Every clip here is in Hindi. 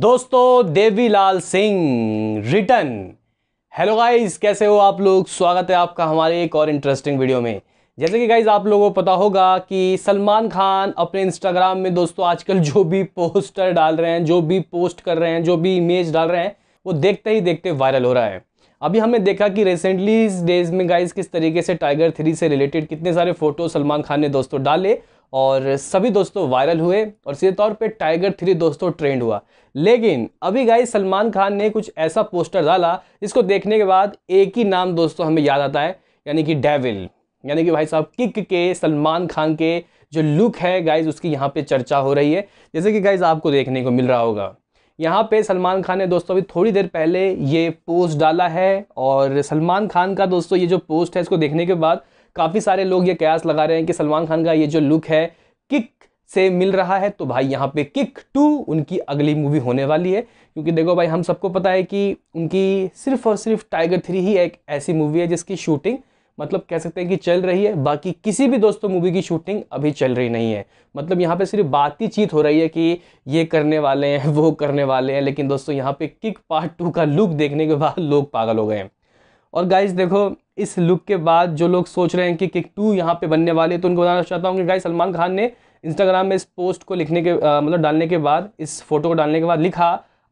दोस्तों Devilal Singh return hello guys कैसे हो आप लोग स्वागत है आपका हमारे एक और इंटरेस्टिंग वीडियो में जैसे कि गाइज आप लोगों को पता होगा कि सलमान खान अपने इंस्टाग्राम में दोस्तों आजकल जो भी पोस्टर डाल रहे हैं जो भी पोस्ट कर रहे हैं जो भी इमेज डाल रहे हैं वो देखते ही देखते वायरल हो रहा है अभी हमने देखा कि रिसेंटली इस डेज में गाइज किस तरीके से टाइगर थ्री से रिलेटेड कितने सारे फोटो सलमान खान ने दोस्तों डाले और सभी दोस्तों वायरल हुए और सीधे तौर पे टाइगर थ्री दोस्तों ट्रेंड हुआ लेकिन अभी गाय सलमान खान ने कुछ ऐसा पोस्टर डाला जिसको देखने के बाद एक ही नाम दोस्तों हमें याद आता है यानी कि डेविल यानी कि भाई साहब किक के सलमान खान के जो लुक है गाइज उसकी यहाँ पे चर्चा हो रही है जैसे कि गाइज आपको देखने को मिल रहा होगा यहाँ पे सलमान खान ने दोस्तों अभी थोड़ी देर पहले ये पोस्ट डाला है और सलमान खान का दोस्तों ये जो पोस्ट है इसको देखने के बाद काफ़ी सारे लोग ये कयास लगा रहे हैं कि सलमान खान का ये जो लुक है किक से मिल रहा है तो भाई यहाँ पे किक टू उनकी अगली मूवी होने वाली है क्योंकि देखो भाई हम सबको पता है कि उनकी सिर्फ और सिर्फ टाइगर थ्री ही एक ऐसी मूवी है जिसकी शूटिंग मतलब कह सकते हैं कि चल रही है बाकी किसी भी दोस्तों मूवी की शूटिंग अभी चल रही नहीं है मतलब यहाँ पे सिर्फ बात ही चीत हो रही है कि ये करने वाले हैं वो करने वाले हैं लेकिन दोस्तों यहाँ पे किक पार्ट टू का लुक देखने के बाद लोग पागल हो गए हैं और गाइज देखो इस लुक के बाद जो लोग सोच रहे हैं कि किक टू यहाँ पे बनने वाले तो उनको बताना चाहता हूँ कि गाइज सलमान खान ने इंस्टाग्राम में इस पोस्ट को लिखने के आ, मतलब डालने के बाद इस फोटो को डालने के बाद लिखा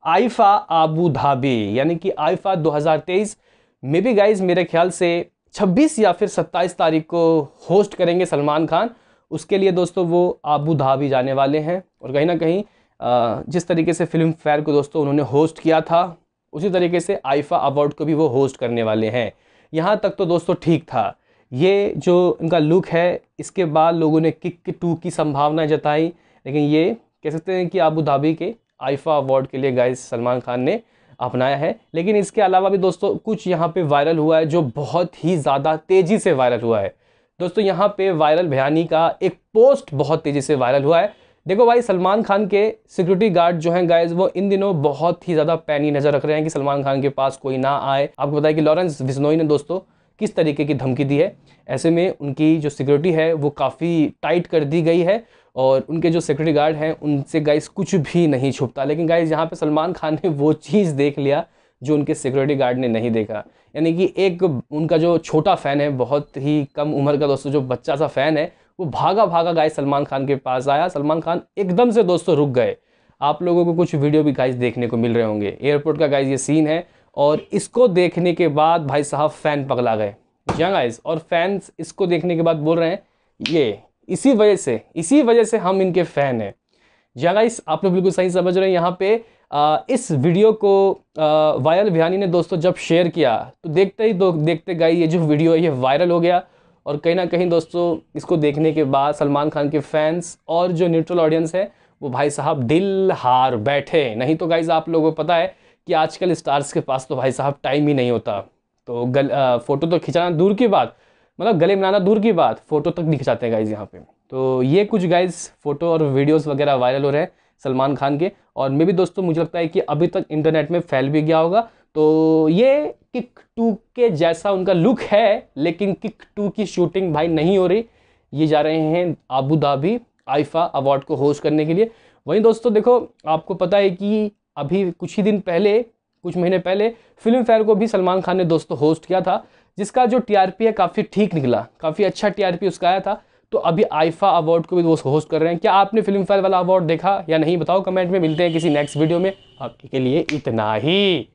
आइफा आबू धाबी यानी कि आइफा 2023 में भी गाइज मेरे ख्याल से 26 या फिर 27 तारीख को होस्ट करेंगे सलमान खान उसके लिए दोस्तों वो आबू धाबी जाने वाले हैं और कहीं ना कहीं जिस तरीके से फिल्म फेयर को दोस्तों उन्होंने होस्ट किया था उसी तरीके से आइफा अवार्ड को भी वो होस्ट करने वाले हैं यहाँ तक तो दोस्तों ठीक था ये जो इनका लुक है इसके बाद लोगों ने किक टू की संभावना जताई लेकिन ये कह सकते हैं कि आबू धाबी के आइफा अवार्ड के लिए गाय सलमान खान ने अपनाया है लेकिन इसके अलावा भी दोस्तों कुछ यहाँ पे वायरल हुआ है जो बहुत ही ज़्यादा तेज़ी से वायरल हुआ है दोस्तों यहाँ पे वायरल भयानी का एक पोस्ट बहुत तेज़ी से वायरल हुआ है देखो भाई सलमान खान के सिक्योरिटी गार्ड जो हैं गाइज वो इन दिनों बहुत ही ज़्यादा पैनी नज़र रख रहे हैं कि सलमान खान के पास कोई ना आए आपको बताया कि लॉरेंस बिश्नोई ने दोस्तों किस तरीके की धमकी दी है ऐसे में उनकी जो सिक्योरिटी है वो काफ़ी टाइट कर दी गई है और उनके जो सिक्योरिटी गार्ड हैं उनसे गाइस कुछ भी नहीं छुपता लेकिन गाइस यहाँ पे सलमान खान ने वो चीज़ देख लिया जो उनके सिक्योरिटी गार्ड ने नहीं देखा यानी कि एक उनका जो छोटा फ़ैन है बहुत ही कम उम्र का दोस्तों जो बच्चा सा फ़ैन है वो भागा भागा गाय सलमान खान के पास आया सलमान खान एकदम से दोस्तों रुक गए आप लोगों को कुछ वीडियो भी गाइज देखने को मिल रहे होंगे एयरपोर्ट का गाइज ये सीन है और इसको देखने के बाद भाई साहब फ़ैन पगला गए जहाँ गाइस और फैंस इसको देखने के बाद बोल रहे हैं ये इसी वजह से इसी वजह से हम इनके फ़ैन हैं जहाँ गाइस आप लोग बिल्कुल सही समझ रहे हैं यहाँ पे आ, इस वीडियो को वायरल भियानी ने दोस्तों जब शेयर किया तो देखते ही दो देखते गाई ये जो वीडियो है ये वायरल हो गया और कहीं ना कहीं दोस्तों इसको देखने के बाद सलमान खान के फैंस और जो न्यूट्रल ऑडियंस है वो भाई साहब दिल हार बैठे नहीं तो गाइज आप लोगों को पता है कि आजकल स्टार्स के पास तो भाई साहब टाइम ही नहीं होता तो गल आ, फोटो तो खिंचाना दूर की बात मतलब गले मिलाना दूर की बात फ़ोटो तक नहीं खिंचाते हैं गाइज यहाँ पे तो ये कुछ गाइज फ़ोटो और वीडियोस वगैरह वायरल हो रहे हैं सलमान खान के और मे भी दोस्तों मुझे लगता है कि अभी तक इंटरनेट में फैल भी गया होगा तो ये किक टू के जैसा उनका लुक है लेकिन किक टू की शूटिंग भाई नहीं हो रही ये जा रहे हैं आबू धाबी आइफा अवार्ड को होस्ट करने के लिए वहीं दोस्तों देखो आपको पता है कि अभी कुछ ही दिन पहले कुछ महीने पहले फिल्म फेयर को भी सलमान खान ने दोस्तों होस्ट किया था जिसका जो टीआरपी है काफ़ी ठीक निकला काफ़ी अच्छा टीआरपी उसका आया था तो अभी आइफा अवार्ड को भी वो होस्ट कर रहे हैं क्या आपने फिल्म फेयर वाला अवार्ड देखा या नहीं बताओ कमेंट में मिलते हैं किसी नेक्स्ट वीडियो में आपके लिए इतना ही